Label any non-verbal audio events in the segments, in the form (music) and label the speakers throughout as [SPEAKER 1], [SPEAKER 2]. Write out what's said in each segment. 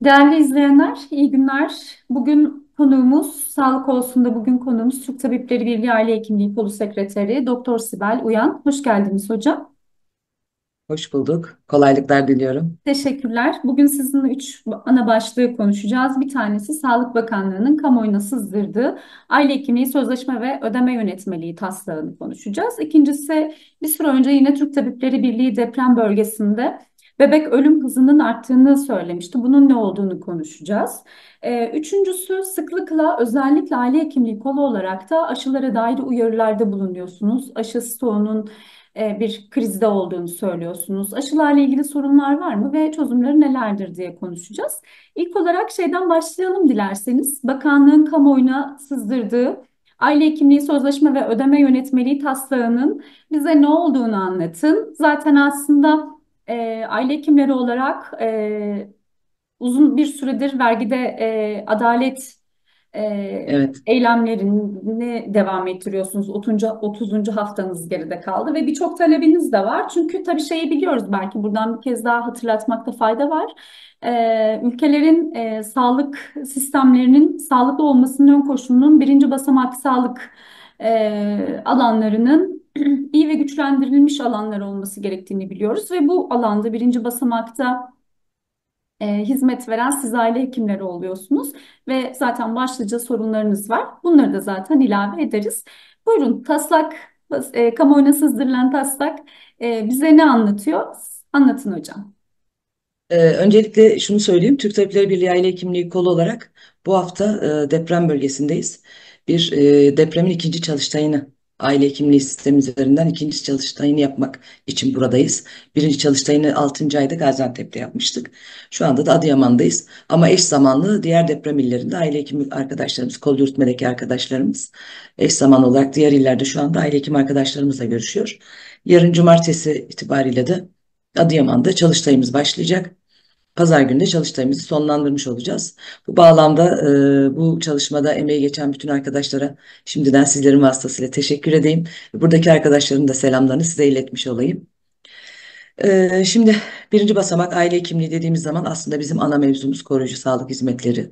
[SPEAKER 1] Değerli izleyenler, iyi günler. Bugün konuğumuz, sağlık
[SPEAKER 2] olsun da bugün konuğumuz Türk Tabipleri Birliği Aile Hekimliği Kolu Sekreteri Doktor Sibel Uyan. Hoş geldiniz hocam.
[SPEAKER 1] Hoş bulduk. Kolaylıklar diliyorum.
[SPEAKER 2] Teşekkürler. Bugün sizinle üç ana başlığı konuşacağız. Bir tanesi Sağlık Bakanlığı'nın kamuoyuna sızdırdığı aile hekimliği sözleşme ve ödeme yönetmeliği taslağını konuşacağız. İkincisi bir süre önce yine Türk Tabipleri Birliği deprem bölgesinde bebek ölüm hızının arttığını söylemişti. Bunun ne olduğunu konuşacağız. E, üçüncüsü sıklıkla özellikle aile hekimliği kolu olarak da aşılara dair uyarılarda bulunuyorsunuz. Aşı stoğunun e, bir krizde olduğunu söylüyorsunuz. Aşılarla ilgili sorunlar var mı ve çözümleri nelerdir diye konuşacağız. İlk olarak şeyden başlayalım dilerseniz. Bakanlığın kamuoyuna sızdırdığı Aile Hekimliği Sözleşme ve Ödeme Yönetmeliği taslağının bize ne olduğunu anlatın. Zaten aslında e, aile hekimleri olarak e, uzun bir süredir vergide e, adalet e, evet. eylemlerini devam ettiriyorsunuz. 30. 30. haftanız geride kaldı ve birçok talebiniz de var. Çünkü tabii şeyi biliyoruz belki buradan bir kez daha hatırlatmakta fayda var. E, ülkelerin e, sağlık sistemlerinin sağlıklı olmasının ön koşulunun birinci basamak sağlık e, alanlarının (clears throat) iyi ve güçlendirilmiş alanlar olması gerektiğini biliyoruz ve bu alanda birinci basamakta e, hizmet veren siz aile hekimleri oluyorsunuz ve zaten başlıca sorunlarınız var. Bunları da zaten ilave ederiz. Buyurun taslak, e, kamuoyuna sızdırılan taslak e, bize ne anlatıyor? Anlatın hocam.
[SPEAKER 1] E, öncelikle şunu söyleyeyim. Türk Tabipleri Birliği Aile Hekimliği kolu olarak bu hafta e, deprem bölgesindeyiz. Bir e, depremin ikinci çalıştayını aile hekimliği sistemi üzerinden ikinci çalıştayını yapmak için buradayız. Birinci çalıştayını 6. ayda Gaziantep'te yapmıştık. Şu anda da Adıyaman'dayız. Ama eş zamanlı diğer deprem illerinde aile hekim arkadaşlarımız, kol yürütmedeki arkadaşlarımız eş zamanlı olarak diğer illerde şu anda aile hekim arkadaşlarımızla görüşüyor. Yarın cumartesi itibariyle de Adıyaman'da çalıştayımız başlayacak. Pazar günü çalıştığımızı sonlandırmış olacağız. Bu bağlamda e, bu çalışmada emeği geçen bütün arkadaşlara şimdiden sizlerin vasıtasıyla teşekkür edeyim. Buradaki arkadaşların da selamlarını size iletmiş olayım. E, şimdi birinci basamak aile hekimliği dediğimiz zaman aslında bizim ana mevzumuz koruyucu sağlık hizmetleri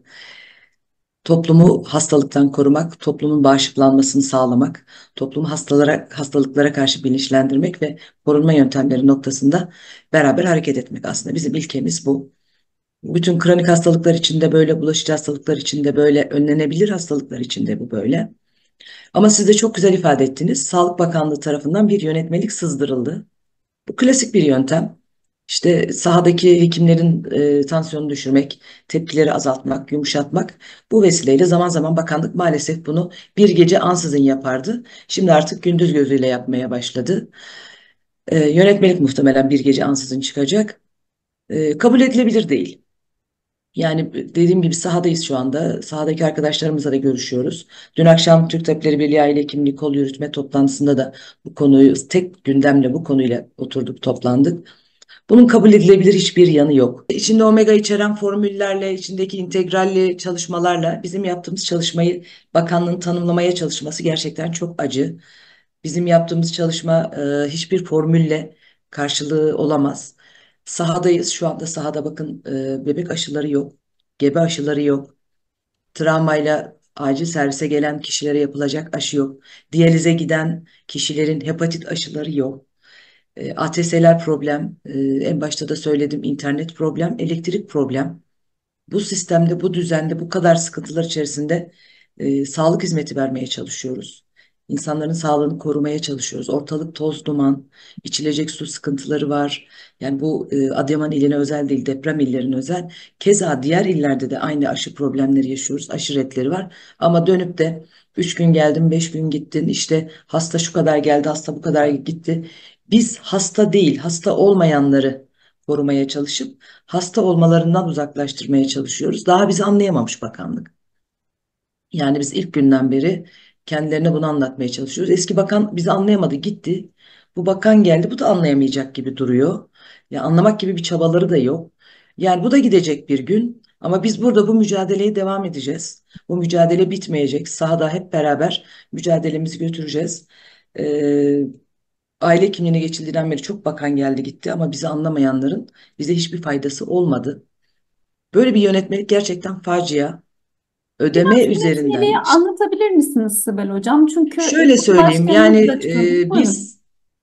[SPEAKER 1] toplumu hastalıktan korumak, toplumun bağışıklanmasını sağlamak, toplumu hastalara, hastalıklara karşı bilinçlendirmek ve korunma yöntemleri noktasında beraber hareket etmek aslında. Bizim ilkemiz bu. Bütün kronik hastalıklar içinde böyle, bulaşıcı hastalıklar içinde böyle, önlenebilir hastalıklar içinde bu böyle. Ama siz de çok güzel ifade ettiniz. Sağlık Bakanlığı tarafından bir yönetmelik sızdırıldı. Bu klasik bir yöntem. İşte sahadaki hekimlerin e, tansiyonu düşürmek, tepkileri azaltmak, yumuşatmak. Bu vesileyle zaman zaman bakanlık maalesef bunu bir gece ansızın yapardı. Şimdi artık gündüz gözüyle yapmaya başladı. E, yönetmelik muhtemelen bir gece ansızın çıkacak. E, kabul edilebilir değil. Yani dediğim gibi sahadayız şu anda. Sahadaki arkadaşlarımızla da görüşüyoruz. Dün akşam Türk Tabipleri Birliği Aile Hekimliği Kol Yürütme toplantısında da bu konuyu tek gündemle bu konuyla oturduk, toplandık. Bunun kabul edilebilir hiçbir yanı yok. İçinde omega içeren formüllerle, içindeki integralli çalışmalarla bizim yaptığımız çalışmayı bakanlığın tanımlamaya çalışması gerçekten çok acı. Bizim yaptığımız çalışma e, hiçbir formülle karşılığı olamaz. Sahadayız şu anda sahada bakın e, bebek aşıları yok, gebe aşıları yok. Travmayla acil servise gelen kişilere yapılacak aşı yok. Diyalize giden kişilerin hepatit aşıları yok. E, ATS'ler problem, e, en başta da söyledim internet problem, elektrik problem. Bu sistemde, bu düzende, bu kadar sıkıntılar içerisinde e, sağlık hizmeti vermeye çalışıyoruz. İnsanların sağlığını korumaya çalışıyoruz. Ortalık toz duman, içilecek su sıkıntıları var. Yani bu e, Adıyaman iline özel değil, deprem illerine özel. Keza diğer illerde de aynı aşı problemleri yaşıyoruz, aşiretleri var. Ama dönüp de 3 gün geldim, 5 gün gittin, işte hasta şu kadar geldi, hasta bu kadar gitti. Biz hasta değil, hasta olmayanları korumaya çalışıp hasta olmalarından uzaklaştırmaya çalışıyoruz. Daha bizi anlayamamış bakanlık. Yani biz ilk günden beri kendilerine bunu anlatmaya çalışıyoruz. Eski bakan bizi anlayamadı, gitti. Bu bakan geldi, bu da anlayamayacak gibi duruyor. Ya anlamak gibi bir çabaları da yok. Yani bu da gidecek bir gün. Ama biz burada bu mücadeleye devam edeceğiz. Bu mücadele bitmeyecek. Sahada hep beraber mücadelemizi götüreceğiz. Ee, aile hekimliğine geçildiğinden beri çok bakan geldi gitti ama bizi anlamayanların bize hiçbir faydası olmadı. Böyle bir yönetmelik gerçekten facia. Ödeme Biraz üzerinden. Meseleyi
[SPEAKER 2] anlatabilir misiniz Sibel Hocam? Çünkü şöyle söyleyeyim yani e, biz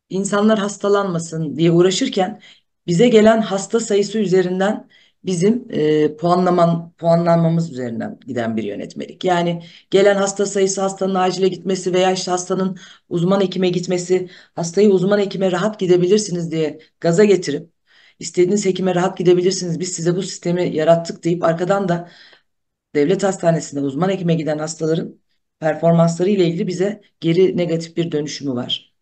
[SPEAKER 1] insanlar hastalanmasın diye uğraşırken bize gelen hasta sayısı üzerinden bizim e, puanlaman puanlanmamız üzerinden giden bir yönetmelik. Yani gelen hasta sayısı, hastanın acile gitmesi veya işte hastanın uzman hekime gitmesi, hastayı uzman hekime rahat gidebilirsiniz diye gaza getirip istediğiniz hekime rahat gidebilirsiniz. Biz size bu sistemi yarattık deyip arkadan da devlet hastanesinde uzman hekime giden hastaların performansları ile ilgili bize geri negatif bir dönüşümü var.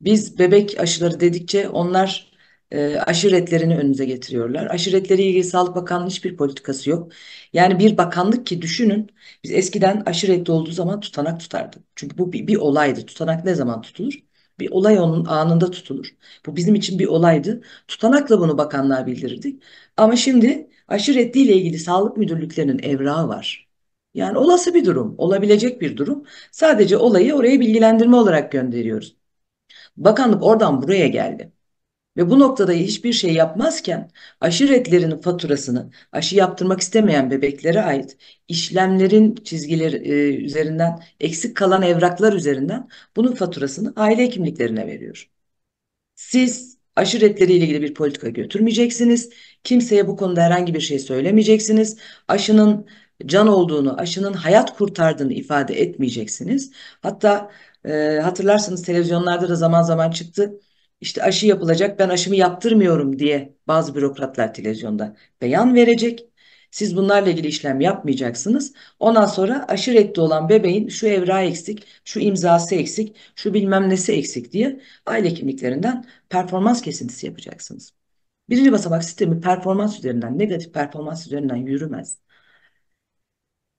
[SPEAKER 1] Biz bebek aşıları dedikçe onlar e, aşiretlerini önünüze getiriyorlar. Aşiretlere ilgili Sağlık Bakanlığı hiçbir politikası yok. Yani bir bakanlık ki düşünün biz eskiden aşiretli olduğu zaman tutanak tutardı. Çünkü bu bir, bir olaydı. Tutanak ne zaman tutulur? Bir olay onun anında tutulur. Bu bizim için bir olaydı. Tutanakla bunu bakanlığa bildirirdik. Ama şimdi aşiretli ile ilgili sağlık müdürlüklerinin evrağı var. Yani olası bir durum, olabilecek bir durum. Sadece olayı oraya bilgilendirme olarak gönderiyoruz. Bakanlık oradan buraya geldi ve bu noktada hiçbir şey yapmazken aşiretlerinin faturasını aşı yaptırmak istemeyen bebeklere ait işlemlerin çizgileri e, üzerinden eksik kalan evraklar üzerinden bunun faturasını aile hekimliklerine veriyor. Siz aşiretleriyle ilgili bir politika götürmeyeceksiniz. Kimseye bu konuda herhangi bir şey söylemeyeceksiniz. Aşının can olduğunu, aşının hayat kurtardığını ifade etmeyeceksiniz. Hatta e, hatırlarsanız televizyonlarda da zaman zaman çıktı işte aşı yapılacak ben aşımı yaptırmıyorum diye bazı bürokratlar televizyonda beyan verecek. Siz bunlarla ilgili işlem yapmayacaksınız. Ondan sonra aşı reddi olan bebeğin şu evrağı eksik, şu imzası eksik, şu bilmem nesi eksik diye aile kimliklerinden performans kesintisi yapacaksınız. Birinci basamak sistemi performans üzerinden, negatif performans üzerinden yürümez.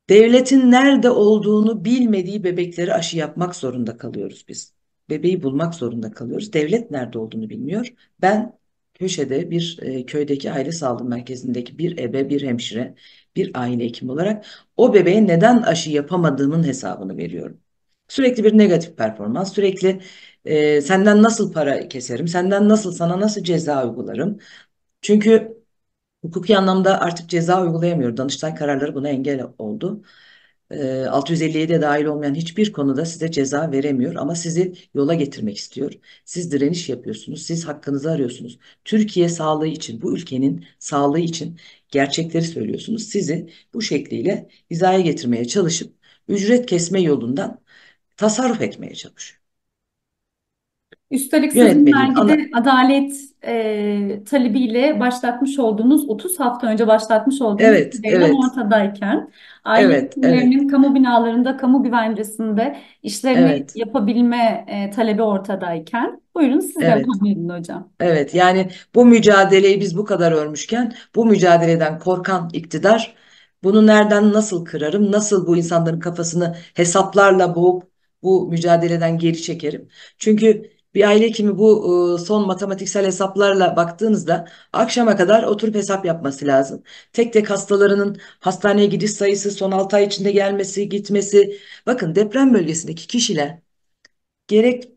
[SPEAKER 1] Devletin nerede olduğunu bilmediği bebekleri aşı yapmak zorunda kalıyoruz biz bebeği bulmak zorunda kalıyoruz. Devlet nerede olduğunu bilmiyor. Ben köşede bir e, köydeki aile sağlığı merkezindeki bir ebe, bir hemşire, bir aile hekimi olarak o bebeğe neden aşı yapamadığımın hesabını veriyorum. Sürekli bir negatif performans, sürekli e, senden nasıl para keserim, senden nasıl sana nasıl ceza uygularım. Çünkü hukuki anlamda artık ceza uygulayamıyor. Danıştay kararları buna engel oldu. 657'ye dahil olmayan hiçbir konuda size ceza veremiyor ama sizi yola getirmek istiyor. Siz direniş yapıyorsunuz, siz hakkınızı arıyorsunuz. Türkiye sağlığı için, bu ülkenin sağlığı için gerçekleri söylüyorsunuz. Sizi bu şekliyle hizaya getirmeye çalışıp ücret kesme yolundan tasarruf etmeye çalışıyor.
[SPEAKER 2] Üstelik sizin Yönetmenin ana... adalet e, talebiyle başlatmış olduğunuz 30 hafta önce başlatmış olduğunuz Evet, eylem evet. ortadayken aile Evet, evet, kamu binalarında, kamu güvencesinde işlerini evet, yapabilme e, talebi ortadayken buyurun siz evet. devam hocam.
[SPEAKER 1] Evet yani bu mücadeleyi biz bu kadar örmüşken bu mücadeleden korkan iktidar bunu nereden nasıl kırarım, nasıl bu insanların kafasını hesaplarla boğup bu mücadeleden geri çekerim. Çünkü bir aile hekimi bu e, son matematiksel hesaplarla baktığınızda akşama kadar oturup hesap yapması lazım. Tek tek hastalarının hastaneye gidiş sayısı, son 6 ay içinde gelmesi, gitmesi. Bakın deprem bölgesindeki kişiler gerek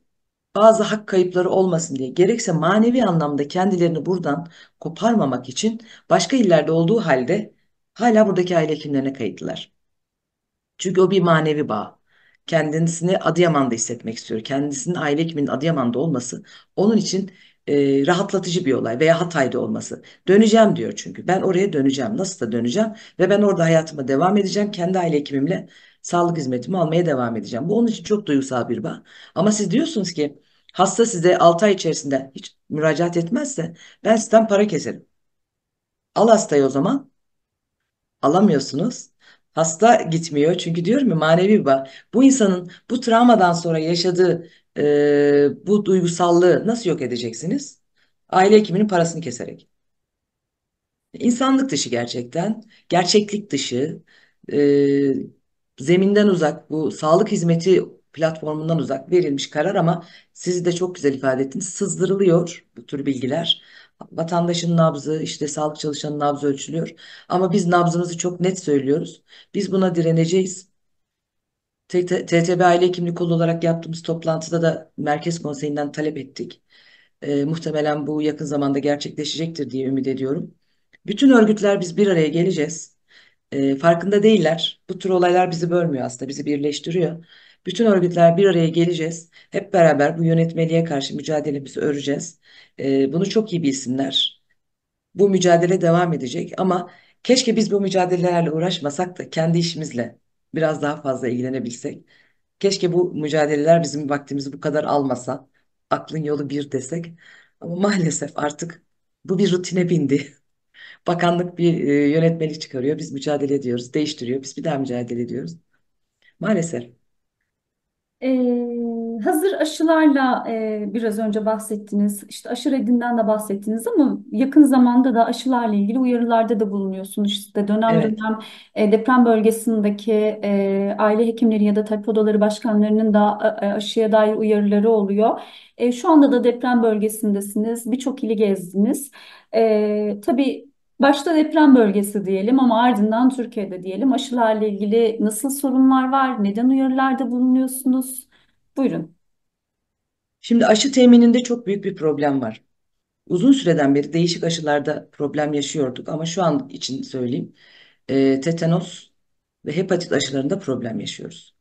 [SPEAKER 1] bazı hak kayıpları olmasın diye gerekse manevi anlamda kendilerini buradan koparmamak için başka illerde olduğu halde hala buradaki aile hekimlerine kayıtlılar. Çünkü o bir manevi bağ kendisini Adıyaman'da hissetmek istiyor. Kendisinin aile hekiminin Adıyaman'da olması onun için e, rahatlatıcı bir olay veya Hatay'da olması. Döneceğim diyor çünkü. Ben oraya döneceğim. Nasıl da döneceğim ve ben orada hayatıma devam edeceğim. Kendi aile hekimimle sağlık hizmetimi almaya devam edeceğim. Bu onun için çok duygusal bir bağ. Ama siz diyorsunuz ki hasta size 6 ay içerisinde hiç müracaat etmezse ben sizden para keserim. Al hastayı o zaman. Alamıyorsunuz. Hasta gitmiyor çünkü diyorum ya manevi bir bağ. Bu insanın bu travmadan sonra yaşadığı e, bu duygusallığı nasıl yok edeceksiniz? Aile hekiminin parasını keserek. İnsanlık dışı gerçekten, gerçeklik dışı, e, zeminden uzak, bu sağlık hizmeti platformundan uzak verilmiş karar ama sizi de çok güzel ifade ettiniz. Sızdırılıyor bu tür bilgiler. Vatandaşın nabzı, işte sağlık çalışanın nabzı ölçülüyor. Ama biz nabzımızı çok net söylüyoruz. Biz buna direneceğiz. TTB Aile Hekimliği Kolu olarak yaptığımız toplantıda da Merkez Konseyi'nden talep ettik. E, muhtemelen bu yakın zamanda gerçekleşecektir diye ümit ediyorum. Bütün örgütler biz bir araya geleceğiz. E, farkında değiller. Bu tür olaylar bizi bölmüyor aslında, bizi birleştiriyor. Bütün örgütler bir araya geleceğiz. Hep beraber bu yönetmeliğe karşı mücadelemizi öreceğiz. E, bunu çok iyi bilsinler. Bu mücadele devam edecek ama keşke biz bu mücadelelerle uğraşmasak da kendi işimizle biraz daha fazla ilgilenebilsek. Keşke bu mücadeleler bizim vaktimizi bu kadar almasa. Aklın yolu bir desek. Ama maalesef artık bu bir rutine bindi. (laughs) Bakanlık bir e, yönetmelik çıkarıyor. Biz mücadele ediyoruz. Değiştiriyor. Biz bir daha mücadele ediyoruz.
[SPEAKER 2] Maalesef. Ee, hazır aşılarla e, biraz önce bahsettiniz, işte aşı reddinden de bahsettiniz ama yakın zamanda da aşılarla ilgili uyarılarda da bulunuyorsunuz. İşte dönem Evet. dönem e, deprem bölgesindeki e, aile hekimleri ya da tabip odaları başkanlarının da e, aşıya dair uyarıları oluyor. E, şu anda da deprem bölgesindesiniz, birçok ili gezdiniz. E, tabii Başta deprem bölgesi diyelim ama ardından Türkiye'de diyelim. Aşılarla ilgili nasıl sorunlar var? Neden uyarılarda bulunuyorsunuz?
[SPEAKER 1] Buyurun. Şimdi aşı temininde çok büyük bir problem var. Uzun süreden beri değişik aşılarda problem yaşıyorduk ama şu an için söyleyeyim. E, tetanos ve hepatit aşılarında problem yaşıyoruz.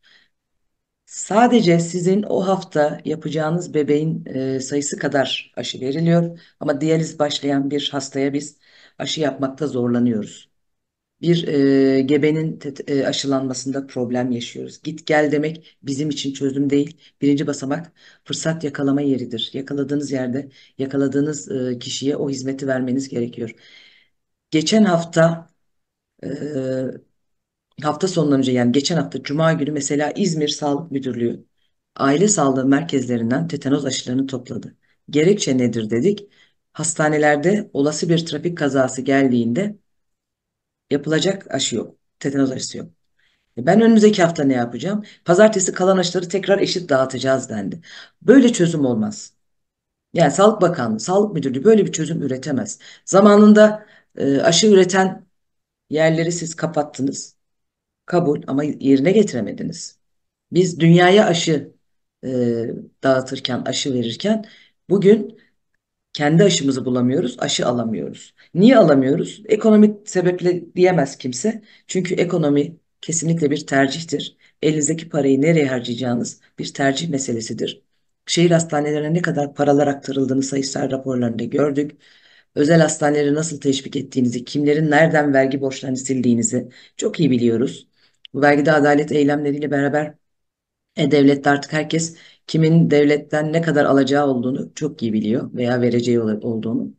[SPEAKER 1] Sadece sizin o hafta yapacağınız bebeğin e, sayısı kadar aşı veriliyor ama diyaliz başlayan bir hastaya biz aşı yapmakta zorlanıyoruz. Bir e, gebenin e, aşılanmasında problem yaşıyoruz. Git gel demek bizim için çözüm değil. Birinci basamak fırsat yakalama yeridir. Yakaladığınız yerde yakaladığınız e, kişiye o hizmeti vermeniz gerekiyor. Geçen hafta e, hafta sonundan önce yani geçen hafta Cuma günü mesela İzmir Sağlık Müdürlüğü aile sağlığı merkezlerinden tetanoz aşılarını topladı. Gerekçe nedir dedik? Hastanelerde olası bir trafik kazası geldiğinde yapılacak aşı yok. Tetanoz aşısı yok. E ben önümüzdeki hafta ne yapacağım? Pazartesi kalan aşıları tekrar eşit dağıtacağız dendi. Böyle çözüm olmaz. Yani Sağlık Bakanlığı, Sağlık Müdürlüğü böyle bir çözüm üretemez. Zamanında e, aşı üreten yerleri siz kapattınız kabul ama yerine getiremediniz. Biz dünyaya aşı e, dağıtırken, aşı verirken bugün kendi aşımızı bulamıyoruz, aşı alamıyoruz. Niye alamıyoruz? Ekonomik sebeple diyemez kimse. Çünkü ekonomi kesinlikle bir tercihtir. Elinizdeki parayı nereye harcayacağınız bir tercih meselesidir. Şehir hastanelerine ne kadar paralar aktarıldığını sayısal raporlarında gördük. Özel hastaneleri nasıl teşvik ettiğinizi, kimlerin nereden vergi borçlarını sildiğinizi çok iyi biliyoruz. Bu vergide adalet eylemleriyle beraber e, devlette artık herkes kimin devletten ne kadar alacağı olduğunu çok iyi biliyor veya vereceği olduğunu.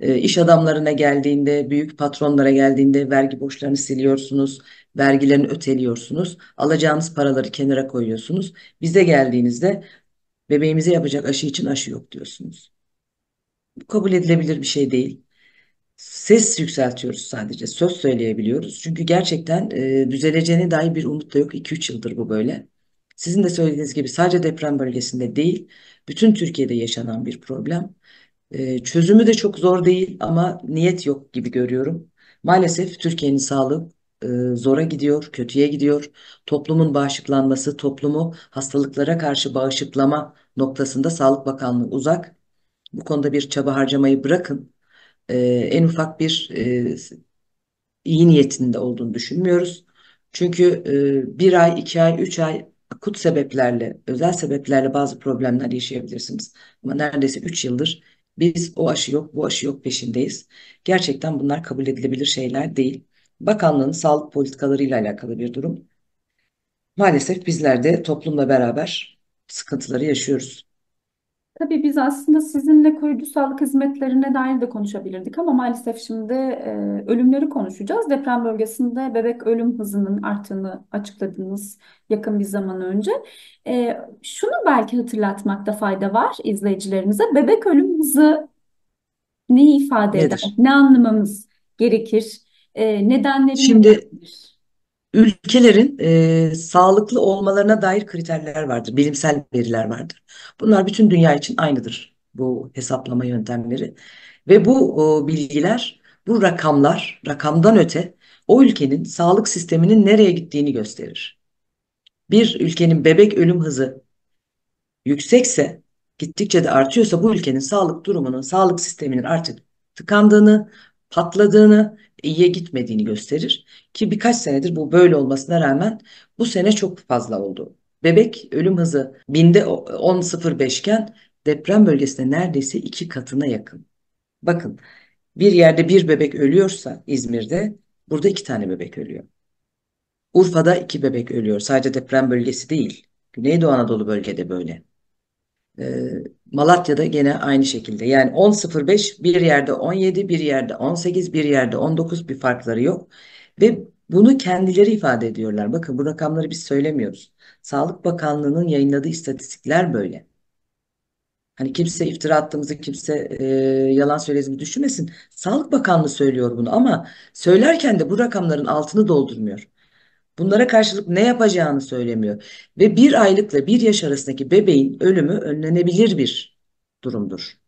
[SPEAKER 1] E, iş adamlarına geldiğinde, büyük patronlara geldiğinde vergi borçlarını siliyorsunuz, vergilerini öteliyorsunuz, alacağınız paraları kenara koyuyorsunuz. Bize geldiğinizde bebeğimize yapacak aşı için aşı yok diyorsunuz. Bu kabul edilebilir bir şey değil ses yükseltiyoruz sadece. Söz söyleyebiliyoruz. Çünkü gerçekten e, düzeleceğine dair bir umut da yok. 2-3 yıldır bu böyle. Sizin de söylediğiniz gibi sadece deprem bölgesinde değil, bütün Türkiye'de yaşanan bir problem. E, çözümü de çok zor değil ama niyet yok gibi görüyorum. Maalesef Türkiye'nin sağlığı e, zora gidiyor, kötüye gidiyor. Toplumun bağışıklanması, toplumu hastalıklara karşı bağışıklama noktasında Sağlık Bakanlığı uzak. Bu konuda bir çaba harcamayı bırakın e, en ufak bir e, iyi niyetinde olduğunu düşünmüyoruz. Çünkü e, bir ay, iki ay, üç ay akut sebeplerle, özel sebeplerle bazı problemler yaşayabilirsiniz. Ama neredeyse üç yıldır biz o aşı yok, bu aşı yok peşindeyiz. Gerçekten bunlar kabul edilebilir şeyler değil. Bakanlığın sağlık politikalarıyla alakalı bir durum. Maalesef bizler de toplumla beraber sıkıntıları yaşıyoruz.
[SPEAKER 2] Tabii biz aslında sizinle koruyucu sağlık hizmetlerine dair de konuşabilirdik ama maalesef şimdi e, ölümleri konuşacağız. Deprem bölgesinde bebek ölüm hızının arttığını açıkladınız yakın bir zaman önce. E, şunu belki hatırlatmakta fayda var izleyicilerimize. Bebek ölüm hızı ne ifade eder? Nedir? Ne anlamamız gerekir?
[SPEAKER 1] E, nedenleri Şimdi nedir? ülkelerin e, sağlıklı olmalarına dair kriterler vardır, bilimsel veriler vardır. Bunlar bütün dünya için aynıdır bu hesaplama yöntemleri. Ve bu o, bilgiler, bu rakamlar, rakamdan öte o ülkenin sağlık sisteminin nereye gittiğini gösterir. Bir ülkenin bebek ölüm hızı yüksekse, gittikçe de artıyorsa bu ülkenin sağlık durumunun, sağlık sisteminin artık tıkandığını, patladığını iyiye gitmediğini gösterir ki birkaç senedir bu böyle olmasına rağmen bu sene çok fazla oldu. Bebek ölüm hızı binde 10.05 iken deprem bölgesinde neredeyse iki katına yakın. Bakın bir yerde bir bebek ölüyorsa İzmir'de burada iki tane bebek ölüyor. Urfa'da iki bebek ölüyor. Sadece deprem bölgesi değil. Güneydoğu Anadolu bölgede böyle. Ee, Malatya'da gene aynı şekilde. Yani 10.05 bir yerde 17, bir yerde 18, bir yerde 19 bir farkları yok. Ve bunu kendileri ifade ediyorlar. Bakın bu rakamları biz söylemiyoruz. Sağlık Bakanlığı'nın yayınladığı istatistikler böyle. Hani kimse iftira attığımızı, kimse e, yalan söylediğimizi düşünmesin. Sağlık Bakanlığı söylüyor bunu ama söylerken de bu rakamların altını doldurmuyor. Bunlara karşılık ne yapacağını söylemiyor. Ve bir aylıkla bir yaş arasındaki bebeğin ölümü önlenebilir bir durumdur.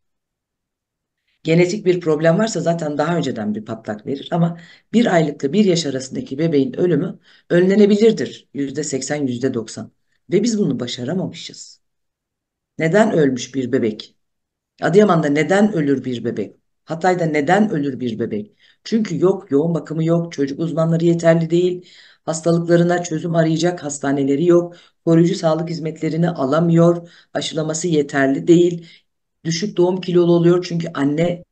[SPEAKER 1] Genetik bir problem varsa zaten daha önceden bir patlak verir ama bir aylıkla bir yaş arasındaki bebeğin ölümü önlenebilirdir. Yüzde seksen, yüzde doksan. Ve biz bunu başaramamışız. Neden ölmüş bir bebek? Adıyaman'da neden ölür bir bebek? Hatay'da neden ölür bir bebek? Çünkü yok yoğun bakımı yok, çocuk uzmanları yeterli değil, Hastalıklarına çözüm arayacak hastaneleri yok. Koruyucu sağlık hizmetlerini alamıyor. Aşılaması yeterli değil. Düşük doğum kilolu oluyor çünkü anne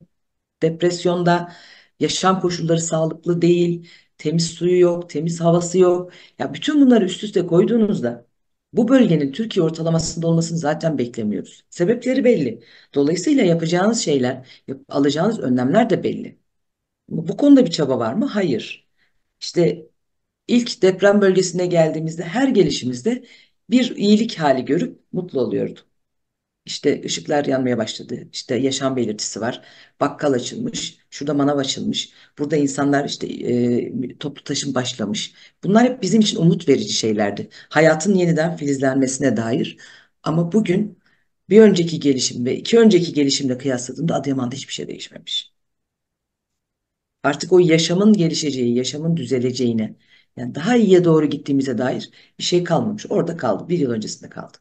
[SPEAKER 1] depresyonda. Yaşam koşulları sağlıklı değil. Temiz suyu yok, temiz havası yok. Ya bütün bunları üst üste koyduğunuzda bu bölgenin Türkiye ortalamasında olmasını zaten beklemiyoruz. Sebepleri belli. Dolayısıyla yapacağınız şeyler, alacağınız önlemler de belli. Bu konuda bir çaba var mı? Hayır. İşte ilk deprem bölgesine geldiğimizde her gelişimizde bir iyilik hali görüp mutlu oluyordum. İşte ışıklar yanmaya başladı. İşte yaşam belirtisi var. Bakkal açılmış. Şurada manav açılmış. Burada insanlar işte e, toplu taşım başlamış. Bunlar hep bizim için umut verici şeylerdi. Hayatın yeniden filizlenmesine dair. Ama bugün bir önceki gelişim ve iki önceki gelişimle kıyasladığımda Adıyaman'da hiçbir şey değişmemiş. Artık o yaşamın gelişeceği, yaşamın düzeleceğine, yani daha iyiye doğru gittiğimize dair bir şey kalmamış. Orada kaldı. Bir yıl öncesinde kaldı.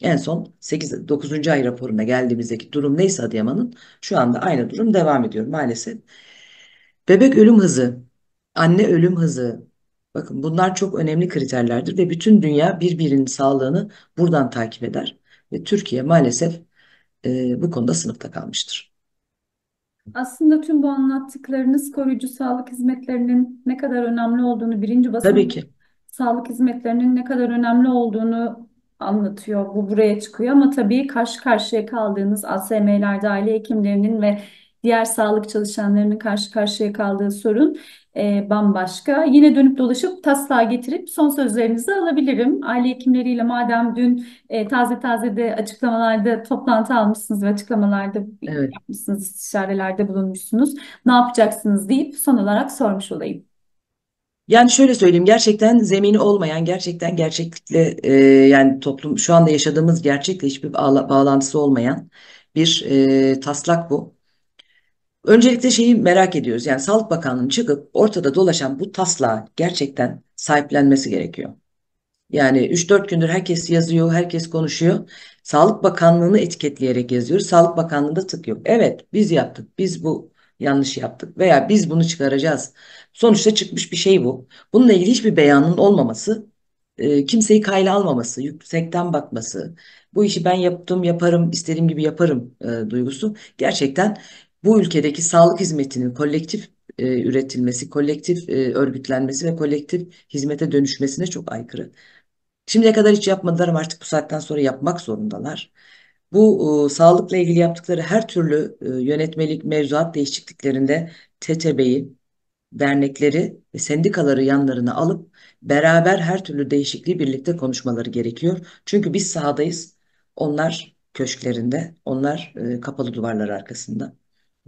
[SPEAKER 1] En son 8, 9. ay raporuna geldiğimizdeki durum neyse Adıyaman'ın şu anda aynı durum devam ediyor maalesef. Bebek ölüm hızı, anne ölüm hızı, bakın bunlar çok önemli kriterlerdir ve bütün dünya birbirinin sağlığını buradan takip eder. Ve Türkiye maalesef e, bu konuda sınıfta kalmıştır.
[SPEAKER 2] Aslında tüm bu anlattıklarınız koruyucu sağlık hizmetlerinin ne kadar önemli olduğunu, birinci basamak Tabii ki. sağlık hizmetlerinin ne kadar önemli olduğunu anlatıyor. Bu buraya çıkıyor ama tabii karşı karşıya kaldığınız ASM'lerde aile hekimlerinin ve diğer sağlık çalışanlarının karşı karşıya kaldığı sorun e, bambaşka. Yine dönüp dolaşıp taslağı getirip son sözlerinizi alabilirim. Aile hekimleriyle madem dün e, taze taze de açıklamalarda toplantı almışsınız ve açıklamalarda evet. yapmışsınız, istişarelerde bulunmuşsunuz. Ne yapacaksınız deyip son olarak sormuş
[SPEAKER 1] olayım. Yani şöyle söyleyeyim gerçekten zemini olmayan gerçekten gerçeklikle e, yani toplum şu anda yaşadığımız gerçekle hiçbir bağla, bağlantısı olmayan bir e, taslak bu. Öncelikle şeyi merak ediyoruz. Yani Sağlık Bakanlığı'nın çıkıp ortada dolaşan bu taslağı gerçekten sahiplenmesi gerekiyor. Yani 3-4 gündür herkes yazıyor, herkes konuşuyor. Sağlık Bakanlığı'nı etiketleyerek yazıyoruz. Sağlık Bakanlığı'nda tık yok. Evet biz yaptık, biz bu yanlış yaptık veya biz bunu çıkaracağız. Sonuçta çıkmış bir şey bu. Bununla ilgili hiçbir beyanın olmaması, e, kimseyi kayla almaması, yüksekten bakması, bu işi ben yaptım, yaparım, istediğim gibi yaparım e, duygusu gerçekten bu ülkedeki sağlık hizmetinin kolektif e, üretilmesi, kolektif e, örgütlenmesi ve kolektif hizmete dönüşmesine çok aykırı. Şimdiye kadar hiç yapmadılar ama artık bu saatten sonra yapmak zorundalar. Bu e, sağlıkla ilgili yaptıkları her türlü e, yönetmelik, mevzuat değişikliklerinde TTB'yi, dernekleri ve sendikaları yanlarına alıp beraber her türlü değişikliği birlikte konuşmaları gerekiyor. Çünkü biz sahadayız, onlar köşklerinde, onlar e, kapalı duvarlar arkasında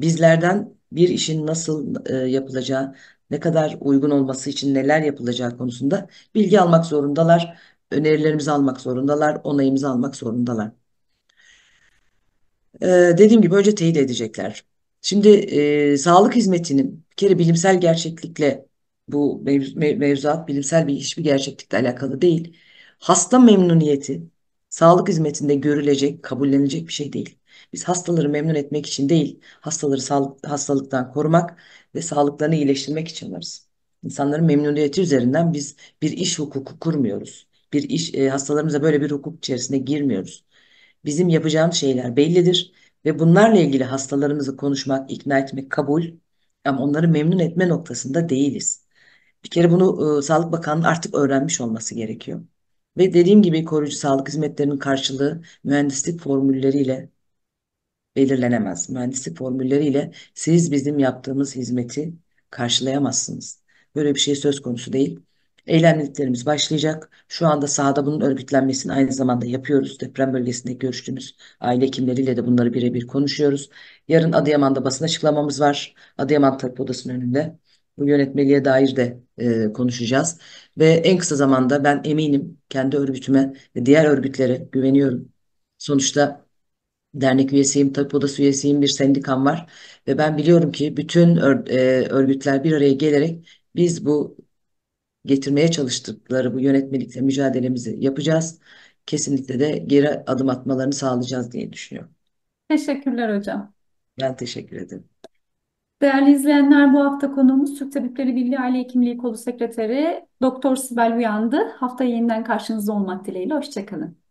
[SPEAKER 1] bizlerden bir işin nasıl e, yapılacağı, ne kadar uygun olması için neler yapılacağı konusunda bilgi almak zorundalar, önerilerimizi almak zorundalar, onayımızı almak zorundalar. E, dediğim gibi önce teyit edecekler. Şimdi e, sağlık hizmetinin bir kere bilimsel gerçeklikle bu mevzu, mevzuat bilimsel bir hiçbir gerçeklikle alakalı değil. Hasta memnuniyeti sağlık hizmetinde görülecek, kabullenecek bir şey değil. Biz hastaları memnun etmek için değil, hastaları sağlık, hastalıktan korumak ve sağlıklarını iyileştirmek için varız. İnsanların memnuniyeti üzerinden biz bir iş hukuku kurmuyoruz. Bir iş e, hastalarımıza böyle bir hukuk içerisine girmiyoruz. Bizim yapacağımız şeyler bellidir ve bunlarla ilgili hastalarımızı konuşmak, ikna etmek kabul ama onları memnun etme noktasında değiliz. Bir kere bunu e, Sağlık Bakanı'nın artık öğrenmiş olması gerekiyor. Ve dediğim gibi koruyucu sağlık hizmetlerinin karşılığı mühendislik formülleriyle belirlenemez. Mühendislik formülleriyle siz bizim yaptığımız hizmeti karşılayamazsınız. Böyle bir şey söz konusu değil. Eylemliliklerimiz başlayacak. Şu anda sahada bunun örgütlenmesini aynı zamanda yapıyoruz. Deprem bölgesinde görüştüğümüz aile hekimleriyle de bunları birebir konuşuyoruz. Yarın Adıyaman'da basın açıklamamız var. Adıyaman Tabip Odası'nın önünde. Bu yönetmeliğe dair de e, konuşacağız. Ve en kısa zamanda ben eminim kendi örgütüme ve diğer örgütlere güveniyorum. Sonuçta dernek üyesiyim, tabip odası üyesiyim, bir sendikam var. Ve ben biliyorum ki bütün ör, e, örgütler bir araya gelerek biz bu getirmeye çalıştıkları bu yönetmelikle mücadelemizi yapacağız. Kesinlikle de geri adım atmalarını sağlayacağız diye düşünüyorum.
[SPEAKER 2] Teşekkürler hocam.
[SPEAKER 1] Ben teşekkür ederim.
[SPEAKER 2] Değerli izleyenler bu hafta konuğumuz Türk Tabipleri Birliği Aile Hekimliği Kolu Sekreteri Doktor Sibel Uyandı. hafta yeniden karşınızda olmak
[SPEAKER 1] dileğiyle. Hoşçakalın.